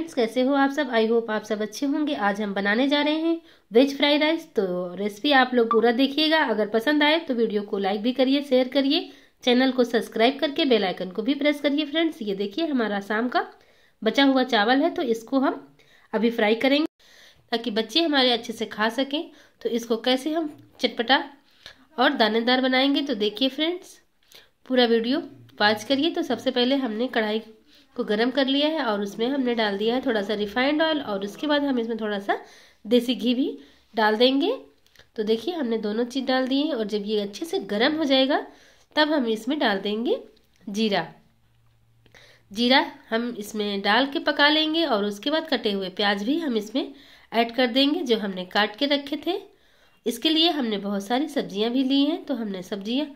friends कैसे हो आप सब आई होप आप सब अच्छे होंगे आज हम बनाने जा रहे हैं वेज फ्राइड राइस तो रेसिपी आप लोग पूरा देखिएगा अगर पसंद आए तो वीडियो को लाइक भी करिए शेयर करिए चैनल को सब्सक्राइब करके बेल आइकन को भी प्रेस करिए फ्रेंड्स ये देखिए हमारा शाम का बचा हुआ चावल है तो इसको हम अभी फ्राई करेंगे ताकि बच्चे हमारे अच्छे से खा सकें तो इसको कैसे हम चटपटा और दानेदार बनाएंगे तो देखिए फ्रेंड्स पूरा वीडियो वॉच करिए तो सबसे पहले हमने कढ़ाई को गर्म कर लिया है और उसमें हमने डाल दिया है थोड़ा सा रिफाइंड ऑयल और उसके बाद हम इसमें थोड़ा सा देसी घी भी डाल देंगे तो देखिए हमने दोनों चीज़ डाल दी है और जब ये अच्छे से गर्म हो जाएगा तब हम इसमें डाल देंगे जीरा जीरा हम इसमें डाल के पका लेंगे और उसके बाद कटे हुए प्याज भी हम इसमें ऐड कर देंगे जो हमने काट के रखे थे इसके लिए हमने बहुत सारी सब्जियां भी ली हैं तो हमने सब्जियां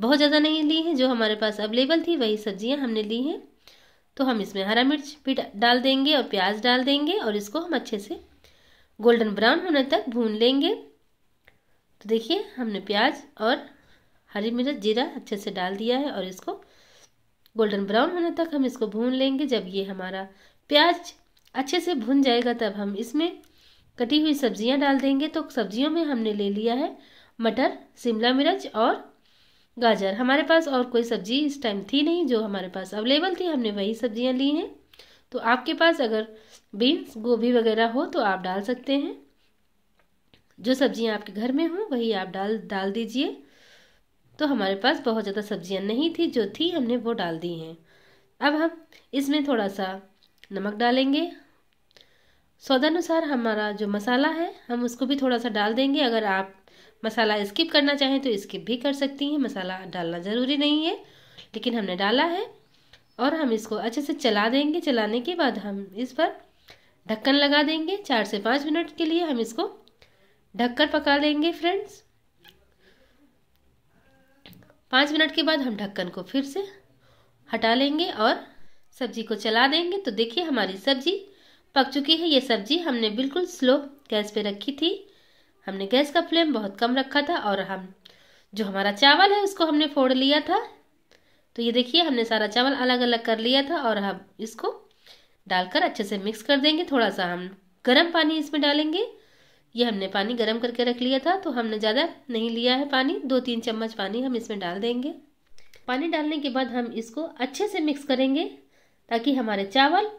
बहुत ज़्यादा नहीं ली हैं जो हमारे पास अवेलेबल थी वही सब्जियां हमने ली हैं तो हम इसमें हरा मिर्च भी डाल देंगे और प्याज डाल देंगे और इसको हम अच्छे से गोल्डन ब्राउन होने तक भून लेंगे तो देखिए हमने प्याज और हरी मिर्च जीरा अच्छे से डाल दिया है और इसको गोल्डन ब्राउन होने तक हम इसको भून लेंगे जब ये हमारा प्याज अच्छे से भून जाएगा तब हम इसमें कटी हुई सब्जियां डाल देंगे तो सब्जियों में हमने ले लिया है मटर शिमला मिर्च और गाजर हमारे पास और कोई सब्जी इस टाइम थी नहीं जो हमारे पास अवेलेबल थी हमने वही सब्जियां ली हैं तो आपके पास अगर बीन्स गोभी वगैरह हो तो आप डाल सकते हैं जो सब्जियां आपके घर में हों वही आप डाल डाल दीजिए तो हमारे पास बहुत ज़्यादा सब्जियां नहीं थी जो थी हमने वो डाल दी हैं अब हम इसमें थोड़ा सा नमक डालेंगे स्वादानुसार हमारा जो मसाला है हम उसको भी थोड़ा सा डाल देंगे अगर आप मसाला स्किप करना चाहें तो स्किप भी कर सकती हैं मसाला डालना ज़रूरी नहीं है लेकिन हमने डाला है और हम इसको अच्छे से चला देंगे चलाने के बाद हम इस पर ढक्कन लगा देंगे चार से पाँच मिनट के लिए हम इसको ढककर पका लेंगे फ्रेंड्स पाँच मिनट के बाद हम ढक्कन को फिर से हटा लेंगे और सब्जी को चला देंगे तो देखिए हमारी सब्जी पक चुकी है ये सब्जी हमने बिल्कुल स्लो गैस पे रखी थी हमने गैस का फ्लेम बहुत कम रखा था और हम जो हमारा चावल है उसको हमने फोड़ लिया था तो ये देखिए हमने सारा चावल अलग अलग कर लिया था और हम इसको डालकर अच्छे से मिक्स कर देंगे थोड़ा सा हम गर्म पानी इसमें डालेंगे ये हमने पानी गर्म करके रख लिया था तो हमने ज़्यादा नहीं लिया है पानी दो तीन चम्मच पानी हम इसमें डाल देंगे पानी डालने के बाद हम इसको अच्छे से मिक्स करेंगे ताकि हमारे चावल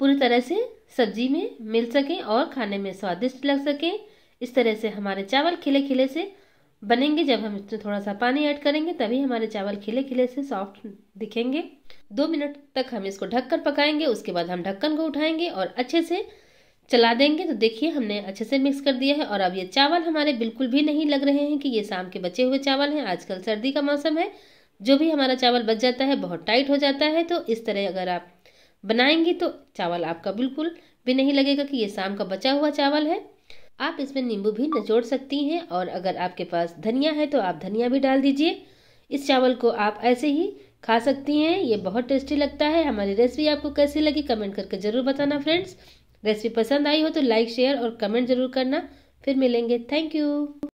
पूरी तरह से सब्जी में मिल सकें और खाने में स्वादिष्ट लग सके इस तरह से हमारे चावल खिले खिले से बनेंगे जब हम इसमें थोड़ा सा पानी ऐड करेंगे तभी हमारे चावल खिले खिले से सॉफ्ट दिखेंगे दो मिनट तक हम इसको ढककर पकाएंगे उसके बाद हम ढक्कन को उठाएंगे और अच्छे से चला देंगे तो देखिए हमने अच्छे से मिक्स कर दिया है और अब ये चावल हमारे बिल्कुल भी नहीं लग रहे हैं कि ये शाम के बचे हुए चावल हैं आजकल सर्दी का मौसम है जो भी हमारा चावल बच जाता है बहुत टाइट हो जाता है तो इस तरह अगर आप बनाएंगे तो चावल आपका बिल्कुल भी नहीं लगेगा कि ये शाम का बचा हुआ चावल है आप इसमें नींबू भी नचोड़ सकती हैं और अगर आपके पास धनिया है तो आप धनिया भी डाल दीजिए इस चावल को आप ऐसे ही खा सकती हैं ये बहुत टेस्टी लगता है हमारी रेसिपी आपको कैसी लगी कमेंट करके ज़रूर बताना फ्रेंड्स रेसिपी पसंद आई हो तो लाइक शेयर और कमेंट ज़रूर करना फिर मिलेंगे थैंक यू